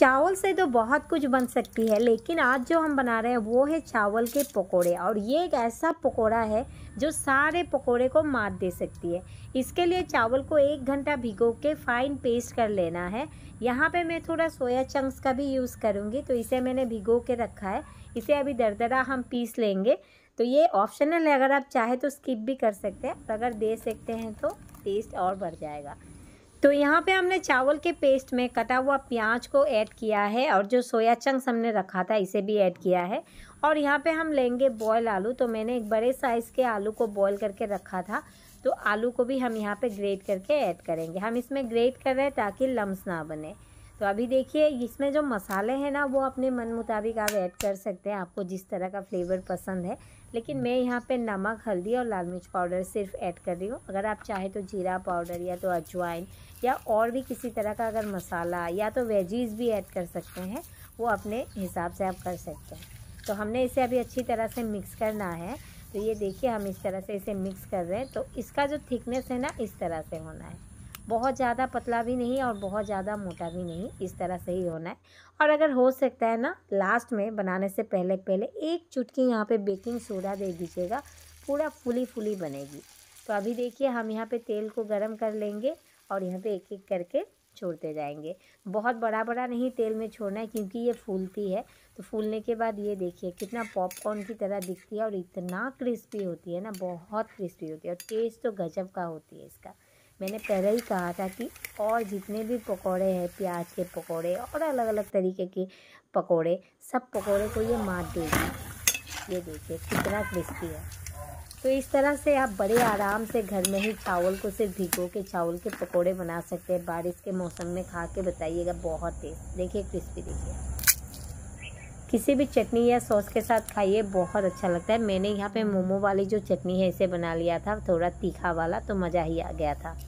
चावल से तो बहुत कुछ बन सकती है लेकिन आज जो हम बना रहे हैं वो है चावल के पकोड़े और ये एक ऐसा पकोड़ा है जो सारे पकोड़े को मात दे सकती है इसके लिए चावल को एक घंटा भिगो के फाइन पेस्ट कर लेना है यहाँ पे मैं थोड़ा सोया चंक्स का भी यूज़ करूँगी तो इसे मैंने भिगो के रखा है इसे अभी दरदरा हम पीस लेंगे तो ये ऑप्शनल है अगर आप चाहें तो स्किप भी कर सकते हैं अगर दे सकते हैं तो टेस्ट और बढ़ जाएगा तो यहाँ पे हमने चावल के पेस्ट में कटा हुआ प्याज को ऐड किया है और जो सोया चंक्स हमने रखा था इसे भी ऐड किया है और यहाँ पे हम लेंगे बॉयल आलू तो मैंने एक बड़े साइज़ के आलू को बॉयल करके रखा था तो आलू को भी हम यहाँ पे ग्रेट करके ऐड करेंगे हम इसमें ग्रेट कर रहे हैं ताकि लम्स ना बने तो अभी देखिए इसमें जो मसाले हैं ना वो अपने मन मुताबिक आप ऐड कर सकते हैं आपको जिस तरह का फ्लेवर पसंद है लेकिन मैं यहाँ पे नमक हल्दी और लाल मिर्च पाउडर सिर्फ ऐड कर रही हूँ अगर आप चाहे तो जीरा पाउडर या तो अजवाइन या और भी किसी तरह का अगर मसाला या तो वेजीज भी ऐड कर सकते हैं वो अपने हिसाब से आप कर सकते हैं तो हमने इसे अभी अच्छी तरह से मिक्स करना है तो ये देखिए हम इस तरह से इसे मिक्स कर रहे हैं तो इसका जो थिकनेस है ना इस तरह से होना है बहुत ज़्यादा पतला भी नहीं और बहुत ज़्यादा मोटा भी नहीं इस तरह से ही होना है और अगर हो सकता है ना लास्ट में बनाने से पहले पहले एक चुटकी यहाँ पे बेकिंग सोडा दे दीजिएगा पूरा फुली फुली बनेगी तो अभी देखिए हम यहाँ पे तेल को गर्म कर लेंगे और यहाँ पे एक एक करके छोड़ते जाएंगे बहुत बड़ा बड़ा नहीं तेल में छोड़ना है क्योंकि ये फूलती है तो फूलने के बाद ये देखिए कितना पॉपकॉर्न की तरह दिखती है और इतना क्रिस्पी होती है ना बहुत क्रिस्पी होती है और टेस्ट तो गजब का होती है इसका मैंने पहले ही कहा था कि और जितने भी पकोड़े हैं प्याज के पकोड़े और अलग अलग तरीके के पकोड़े सब पकोड़े को ये मार देगी ये देखिए कितना क्रिस्पी है तो इस तरह से आप बड़े आराम से घर में ही चावल को सिर्फ भिगो के चावल के पकोड़े बना सकते हैं बारिश के मौसम में खा के बताइएगा बहुत टेस्ट देखिए क्रिस्पी देखिए किसी भी चटनी या सॉस के साथ खाइए बहुत अच्छा लगता है मैंने यहाँ पे मोमो वाली जो चटनी है इसे बना लिया था थोड़ा तीखा वाला तो मज़ा ही आ गया था